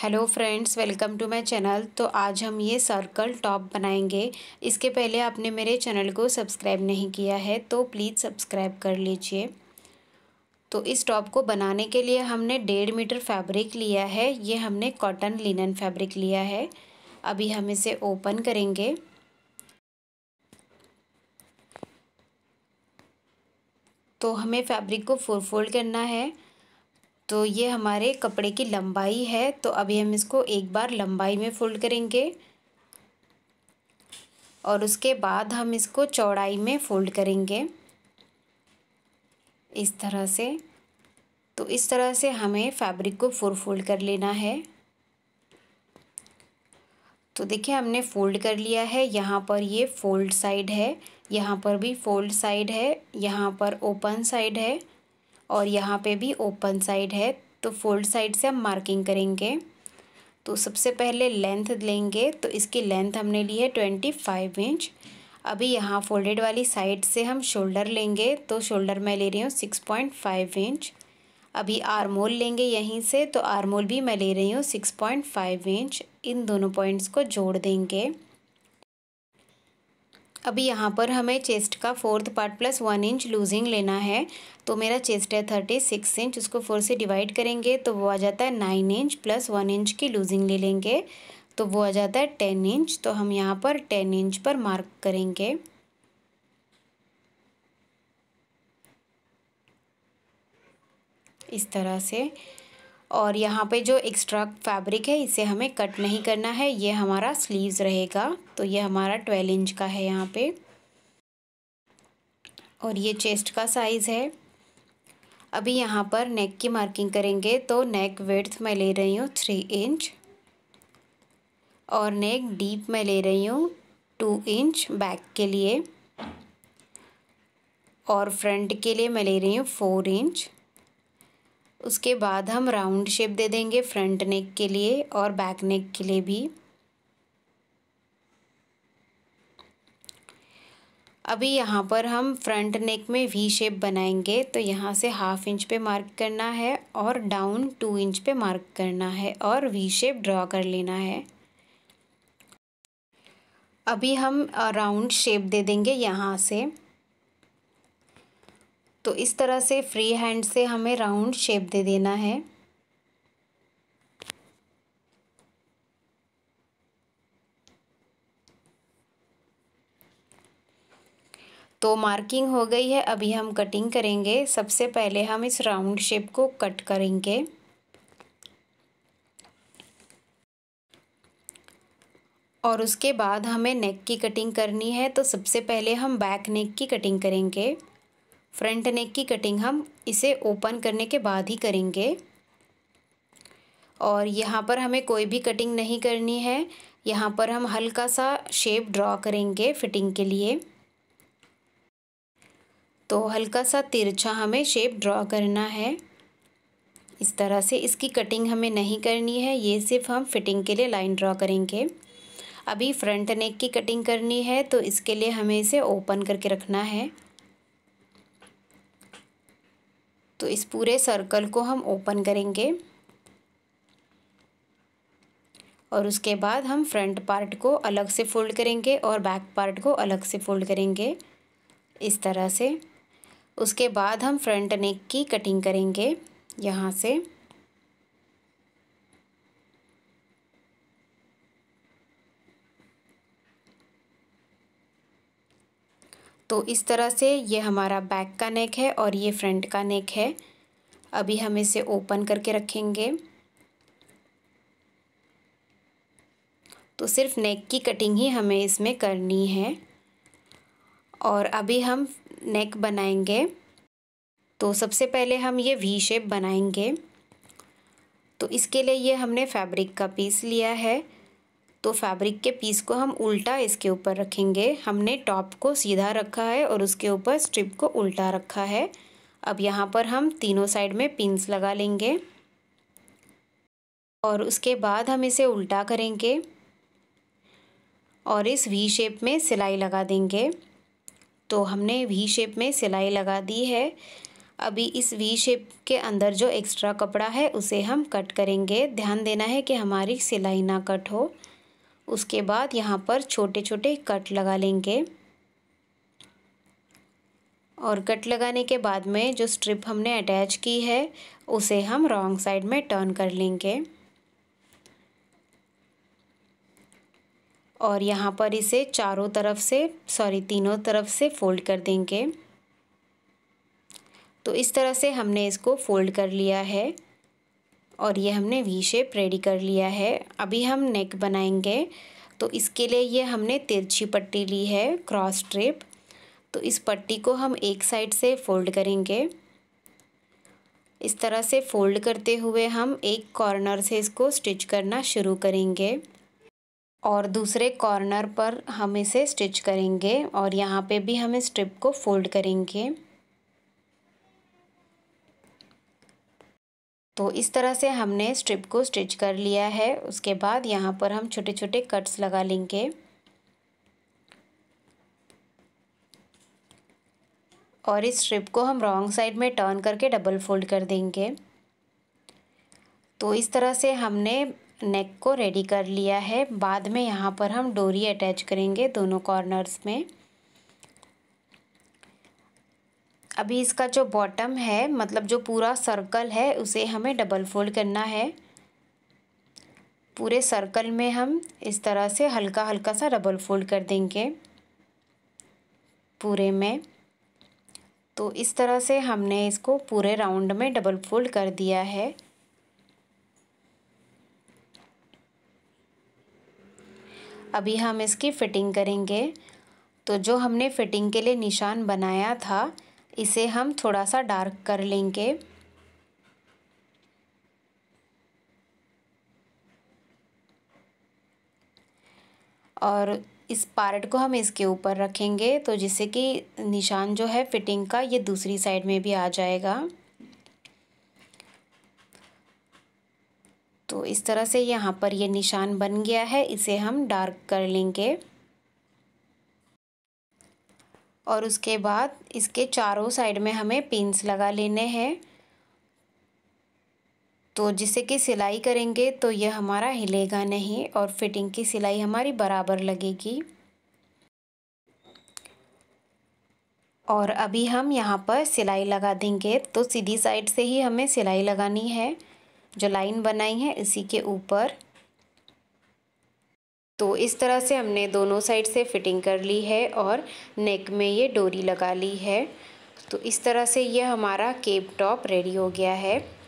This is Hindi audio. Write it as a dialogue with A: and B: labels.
A: hello friends welcome to my channel तो आज हम ये सर्कल टॉप बनाएंगे इसके पहले आपने मेरे चैनल को सब्सक्राइब नहीं किया है तो प्लीज़ सब्सक्राइब कर लीजिए तो इस टॉप को बनाने के लिए हमने डेढ़ मीटर फैब्रिक लिया है ये हमने कॉटन लिनन फैब्रिक लिया है अभी हम इसे ओपन करेंगे तो हमें फैब्रिक को फोर फोल्ड करना है तो ये हमारे कपड़े की लंबाई है तो अभी हम इसको एक बार लंबाई में फोल्ड करेंगे और उसके बाद हम इसको चौड़ाई में फोल्ड करेंगे इस तरह से तो इस तरह से हमें फैब्रिक को फोर फोल्ड कर लेना है तो देखिए हमने फोल्ड कर लिया है यहाँ पर ये फोल्ड साइड है यहाँ पर भी फोल्ड साइड है यहाँ पर ओपन साइड है और यहाँ पे भी ओपन साइड है तो फोल्ड साइड से हम मार्किंग करेंगे तो सबसे पहले लेंथ लेंगे तो इसकी लेंथ हमने ली है ट्वेंटी फाइव इंच अभी यहाँ फोल्डेड वाली साइड से हम शोल्डर लेंगे तो शोल्डर मैं ले रही हूँ सिक्स पॉइंट फाइव इंच अभी आरमोल लेंगे यहीं से तो आरमोल भी मैं ले रही हूँ सिक्स पॉइंट फाइव इंच इन दोनों पॉइंट्स को जोड़ देंगे अभी यहाँ पर हमें चेस्ट का fourth part plus one inch loosing लेना है तो मेरा चेस्ट है थर्टी सिक्स इंच उसको फोर से डिवाइड करेंगे तो वो आ जाता है nine inch plus one inch की लूजिंग ले लेंगे तो वो आ जाता है टेन इंच तो हम यहाँ पर टेन इंच पर मार्क करेंगे इस तरह से और यहाँ पे जो एक्स्ट्रा फैब्रिक है इसे हमें कट नहीं करना है ये हमारा स्लीव्स रहेगा तो ये हमारा ट्वेल्व इंच का है यहाँ पे और ये चेस्ट का साइज़ है अभी यहाँ पर नेक की मार्किंग करेंगे तो नेक विड्थ मैं ले रही हूँ थ्री इंच और नेक डीप मैं ले रही हूँ टू इंच बैक के लिए और फ्रंट के लिए मैं ले रही हूँ फोर इंच उसके बाद हम राउंड शेप दे देंगे फ्रंट नेक के लिए और बैक नेक के लिए भी अभी यहाँ पर हम फ्रंट नेक में वी शेप बनाएंगे तो यहाँ से हाफ इंच पे मार्क करना है और डाउन टू इंच पे मार्क करना है और वी शेप ड्रॉ कर लेना है अभी हम राउंड शेप दे देंगे यहाँ से तो इस तरह से फ्री हैंड से हमें राउंड शेप दे देना है तो मार्किंग हो गई है अभी हम कटिंग करेंगे सबसे पहले हम इस राउंड शेप को कट करेंगे और उसके बाद हमें नेक की कटिंग करनी है तो सबसे पहले हम बैक नेक की कटिंग करेंगे फ्रंट नेक की कटिंग हम इसे ओपन करने के बाद ही करेंगे और यहाँ पर हमें कोई भी कटिंग नहीं करनी है यहाँ पर हम हल्का सा शेप ड्रॉ करेंगे फिटिंग के लिए तो हल्का सा तिरछा हमें शेप ड्रॉ करना है इस तरह से इसकी कटिंग हमें नहीं करनी है ये सिर्फ हम फिटिंग के लिए लाइन ड्रॉ करेंगे अभी फ्रंट नेक की कटिंग करनी है तो इसके लिए हमें इसे ओपन करके रखना है तो इस पूरे सर्कल को हम ओपन करेंगे और उसके बाद हम फ्रंट पार्ट को अलग से फोल्ड करेंगे और बैक पार्ट को अलग से फोल्ड करेंगे इस तरह से उसके बाद हम फ्रंट नेक की कटिंग करेंगे यहाँ से तो इस तरह से ये हमारा बैक का नेक है और ये फ्रंट का नेक है अभी हम इसे ओपन करके रखेंगे तो सिर्फ नेक की कटिंग ही हमें इसमें करनी है और अभी हम नेक बनाएंगे तो सबसे पहले हम ये वी शेप बनाएंगे तो इसके लिए ये हमने फैब्रिक का पीस लिया है तो फैब्रिक के पीस को हम उल्टा इसके ऊपर रखेंगे हमने टॉप को सीधा रखा है और उसके ऊपर स्ट्रिप को उल्टा रखा है अब यहाँ पर हम तीनों साइड में पिंस लगा लेंगे और उसके बाद हम इसे उल्टा करेंगे और इस वी शेप में सिलाई लगा देंगे तो हमने वी शेप में सिलाई लगा दी है अभी इस वी शेप के अंदर जो एक्स्ट्रा कपड़ा है उसे हम कट करेंगे ध्यान देना है कि हमारी सिलाई ना कट हो उसके बाद यहाँ पर छोटे छोटे कट लगा लेंगे और कट लगाने के बाद में जो स्ट्रिप हमने अटैच की है उसे हम रॉन्ग साइड में टर्न कर लेंगे और यहाँ पर इसे चारों तरफ से सॉरी तीनों तरफ से फोल्ड कर देंगे तो इस तरह से हमने इसको फोल्ड कर लिया है और ये हमने वी शेप रेडी कर लिया है अभी हम नेक बनाएंगे तो इसके लिए ये हमने तिरछी पट्टी ली है क्रॉस स्ट्रिप तो इस पट्टी को हम एक साइड से फोल्ड करेंगे इस तरह से फोल्ड करते हुए हम एक कॉर्नर से इसको स्टिच करना शुरू करेंगे और दूसरे कॉर्नर पर हम इसे स्टिच करेंगे और यहाँ पे भी हम इस स्ट्रिप को फोल्ड करेंगे तो इस तरह से हमने स्ट्रिप को स्टिच कर लिया है उसके बाद यहाँ पर हम छोटे छोटे कट्स लगा लेंगे और इस स्ट्रिप को हम रॉन्ग साइड में टर्न करके डबल फोल्ड कर देंगे तो इस तरह से हमने नेक को रेडी कर लिया है बाद में यहाँ पर हम डोरी अटैच करेंगे दोनों कॉर्नर्स में अभी इसका जो बॉटम है मतलब जो पूरा सर्कल है उसे हमें डबल फोल्ड करना है पूरे सर्कल में हम इस तरह से हल्का हल्का सा डबल फोल्ड कर देंगे पूरे में तो इस तरह से हमने इसको पूरे राउंड में डबल फोल्ड कर दिया है अभी हम इसकी फिटिंग करेंगे तो जो हमने फिटिंग के लिए निशान बनाया था इसे हम थोड़ा सा डार्क कर लेंगे और इस पार्ट को हम इसके ऊपर रखेंगे तो जिससे कि निशान जो है फिटिंग का ये दूसरी साइड में भी आ जाएगा तो इस तरह से यहाँ पर ये निशान बन गया है इसे हम डार्क कर लेंगे और उसके बाद इसके चारों साइड में हमें पिंस लगा लेने हैं तो जिससे कि सिलाई करेंगे तो यह हमारा हिलेगा नहीं और फिटिंग की सिलाई हमारी बराबर लगेगी और अभी हम यहाँ पर सिलाई लगा देंगे तो सीधी साइड से ही हमें सिलाई लगानी है जो लाइन बनाई है इसी के ऊपर तो इस तरह से हमने दोनों साइड से फिटिंग कर ली है और नेक में ये डोरी लगा ली है तो इस तरह से ये हमारा केप टॉप रेडी हो गया है